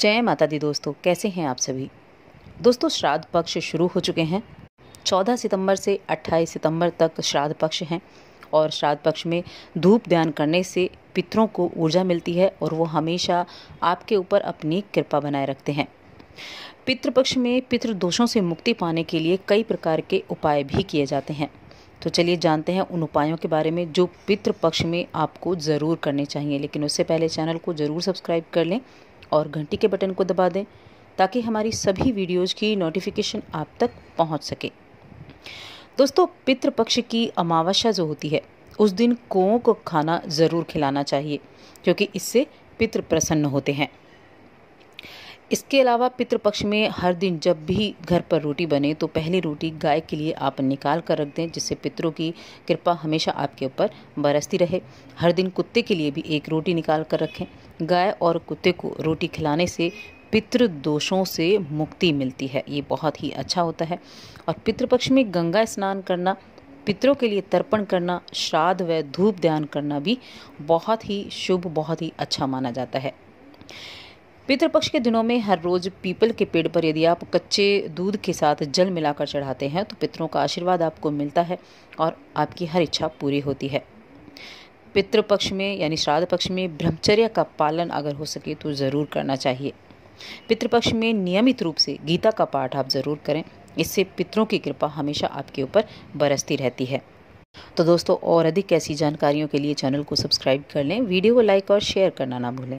जय माता दी दोस्तों कैसे हैं आप सभी दोस्तों श्राद्ध पक्ष शुरू हो चुके हैं 14 सितंबर से 28 सितंबर तक श्राद्ध पक्ष हैं और श्राद्ध पक्ष में धूप ध्यान करने से पितरों को ऊर्जा मिलती है और वो हमेशा आपके ऊपर अपनी कृपा बनाए रखते हैं पितृपक्ष में पितृ दोषों से मुक्ति पाने के लिए कई प्रकार के उपाय भी किए जाते हैं तो चलिए जानते हैं उन उपायों के बारे में जो पितृपक्ष में आपको ज़रूर करने चाहिए लेकिन उससे पहले चैनल को ज़रूर सब्सक्राइब कर लें और घंटी के बटन को दबा दें ताकि हमारी सभी वीडियोज़ की नोटिफिकेशन आप तक पहुँच सके दोस्तों पितृपक्ष की अमावस्या जो होती है उस दिन कुओं को खाना ज़रूर खिलाना चाहिए क्योंकि इससे पितृ प्रसन्न होते हैं इसके अलावा पितृपक्ष में हर दिन जब भी घर पर रोटी बने तो पहली रोटी गाय के लिए आप निकाल कर रख दें जिससे पितरों की कृपा हमेशा आपके ऊपर बरसती रहे हर दिन कुत्ते के लिए भी एक रोटी निकाल कर रखें गाय और कुत्ते को रोटी खिलाने से पितृ दोषों से मुक्ति मिलती है ये बहुत ही अच्छा होता है और पितृपक्ष में गंगा स्नान करना पितरों के लिए तर्पण करना श्राद्ध व धूप ध्यान करना भी बहुत ही शुभ बहुत ही अच्छा माना जाता है पितृपक्ष के दिनों में हर रोज पीपल के पेड़ पर यदि आप कच्चे दूध के साथ जल मिलाकर चढ़ाते हैं तो पितरों का आशीर्वाद आपको मिलता है और आपकी हर इच्छा पूरी होती है पितृपक्ष में यानी श्राद्ध पक्ष में ब्रह्मचर्य का पालन अगर हो सके तो ज़रूर करना चाहिए पितृपक्ष में नियमित रूप से गीता का पाठ आप ज़रूर करें इससे पितरों की कृपा हमेशा आपके ऊपर बरसती रहती है तो दोस्तों और अधिक ऐसी जानकारियों के लिए चैनल को सब्सक्राइब कर लें वीडियो को लाइक और शेयर करना ना भूलें